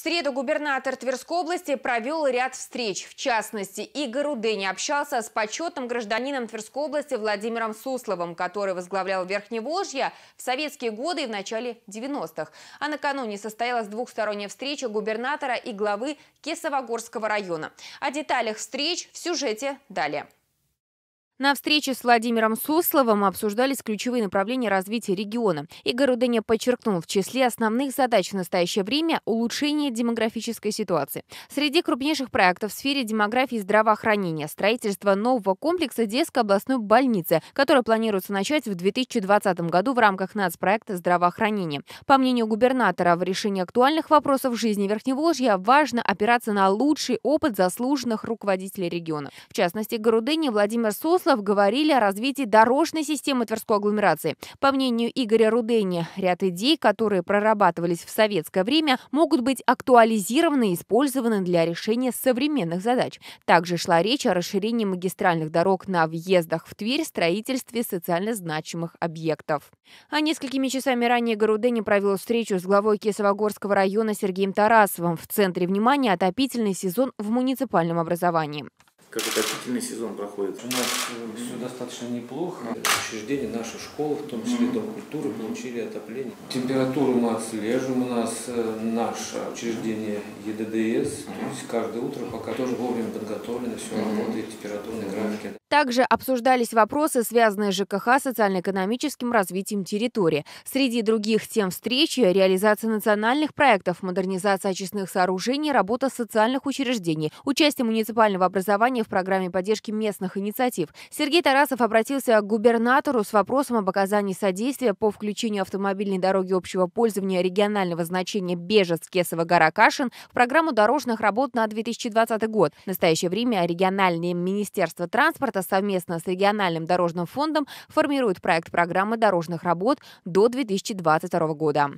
среду губернатор Тверской области провел ряд встреч. В частности, Игорь Рудыни общался с почетным гражданином Тверской области Владимиром Сусловым, который возглавлял Верхневолжье в советские годы и в начале 90-х. А накануне состоялась двухсторонняя встреча губернатора и главы Кесовогорского района. О деталях встреч в сюжете далее. На встрече с Владимиром Сусловым обсуждались ключевые направления развития региона. Игорь Уденя подчеркнул, в числе основных задач в настоящее время – улучшение демографической ситуации. Среди крупнейших проектов в сфере демографии и здравоохранения – строительство нового комплекса детской областной больницы, который планируется начать в 2020 году в рамках нацпроекта здравоохранения. По мнению губернатора, в решении актуальных вопросов жизни Верхневолжья важно опираться на лучший опыт заслуженных руководителей региона. В частности, Городыни Владимир Сослов смыслов говорили о развитии дорожной системы Тверской агломерации. По мнению Игоря Рудени, ряд идей, которые прорабатывались в советское время, могут быть актуализированы и использованы для решения современных задач. Также шла речь о расширении магистральных дорог на въездах в Тверь, строительстве социально значимых объектов. А несколькими часами ранее Горудени провел встречу с главой Кесовогорского района Сергеем Тарасовым. В центре внимания отопительный сезон в муниципальном образовании как отопительный сезон проходит? У нас э, все достаточно неплохо. Учреждения, наши школы, в том числе Дом культуры, получили отопление. Температуру мы отслеживаем. У нас э, наше учреждение ЕДДС. То есть каждое утро пока тоже вовремя подготовлено, все работает, температурные графики. Также обсуждались вопросы, связанные с ЖКХ социально-экономическим развитием территории. Среди других тем встречи – реализация национальных проектов, модернизация очистных сооружений, работа социальных учреждений, участие муниципального образования в программе поддержки местных инициатив. Сергей Тарасов обратился к губернатору с вопросом об оказании содействия по включению автомобильной дороги общего пользования регионального значения Бежец-Кесова гора Кашин в программу дорожных работ на 2020 год. В настоящее время региональное министерство транспорта совместно с региональным дорожным фондом формирует проект программы дорожных работ до 2022 года.